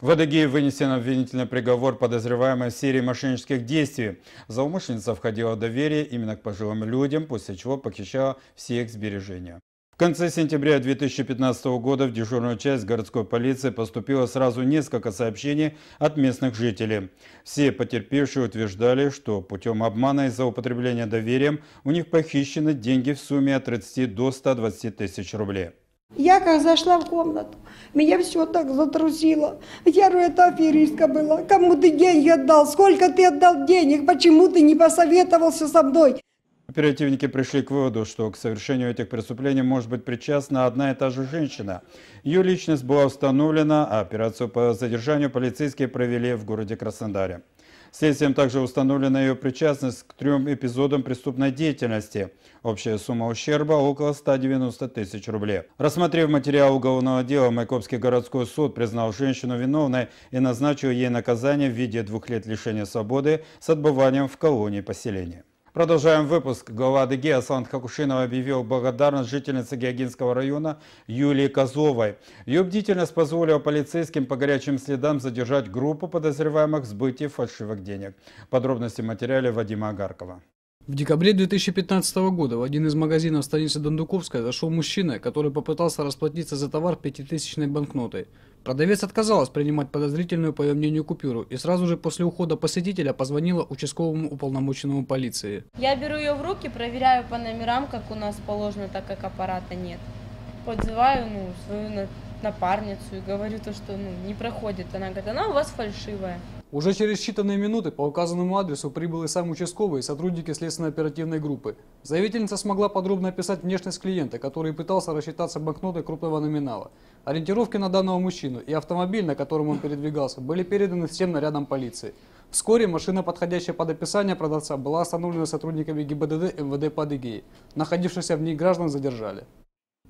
В Адыгее вынесен обвинительный приговор подозреваемой в серии мошеннических действий. Заумышленница входила в доверие именно к пожилым людям, после чего похищала все их сбережения. В конце сентября 2015 года в дежурную часть городской полиции поступило сразу несколько сообщений от местных жителей. Все потерпевшие утверждали, что путем обмана и злоупотребления доверием у них похищены деньги в сумме от 30 до 120 тысяч рублей. Я как зашла в комнату, меня все так затрусило. Я говорю, это аферистка была. Кому ты деньги отдал? Сколько ты отдал денег? Почему ты не посоветовался со мной? Оперативники пришли к выводу, что к совершению этих преступлений может быть причастна одна и та же женщина. Ее личность была установлена, а операцию по задержанию полицейские провели в городе Краснодаре. Следствием также установлена ее причастность к трем эпизодам преступной деятельности. Общая сумма ущерба около 190 тысяч рублей. Рассмотрев материал уголовного дела, Майкопский городской суд признал женщину виновной и назначил ей наказание в виде двух лет лишения свободы с отбыванием в колонии поселения. Продолжаем выпуск. Глава Адыгея Аслан Хакушинов объявил благодарность жительнице Геогинского района Юлии Козловой. Ее бдительность позволила полицейским по горячим следам задержать группу подозреваемых в сбытии фальшивых денег. Подробности в материале Вадима Агаркова. В декабре 2015 года в один из магазинов столицы Дондуковская зашел мужчина, который попытался расплатиться за товар пятитысячной банкнотой. Продавец отказалась принимать подозрительную, по ее мнению, купюру и сразу же после ухода посетителя позвонила участковому уполномоченному полиции. Я беру ее в руки, проверяю по номерам, как у нас положено, так как аппарата нет. Подзываю ну, свою напарницу и говорю то, что ну, не проходит. Она говорит, она у вас фальшивая. Уже через считанные минуты по указанному адресу прибыли сам участковый, и сотрудники следственно-оперативной группы. Заявительница смогла подробно описать внешность клиента, который пытался рассчитаться банкнотой крупного номинала. Ориентировки на данного мужчину и автомобиль, на котором он передвигался, были переданы всем нарядам полиции. Вскоре машина, подходящая под описание продавца, была остановлена сотрудниками ГИБДД МВД Адыгеи. Находившихся в ней граждан задержали.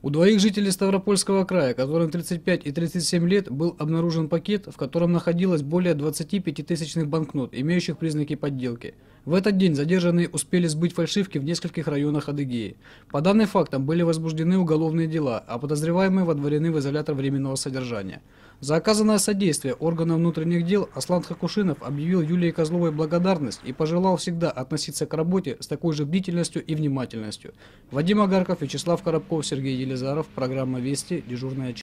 У двоих жителей Ставропольского края, которым 35 и 37 лет, был обнаружен пакет, в котором находилось более 25 тысячных банкнот, имеющих признаки подделки. В этот день задержанные успели сбыть фальшивки в нескольких районах Адыгеи. По данным фактам были возбуждены уголовные дела, а подозреваемые водворены в изолятор временного содержания. За оказанное содействие органам внутренних дел Аслан Хакушинов объявил Юлии Козловой благодарность и пожелал всегда относиться к работе с такой же бдительностью и внимательностью. Вадим Агарков, Вячеслав Коробков, Сергей Елизаров. Программа «Вести». Дежурная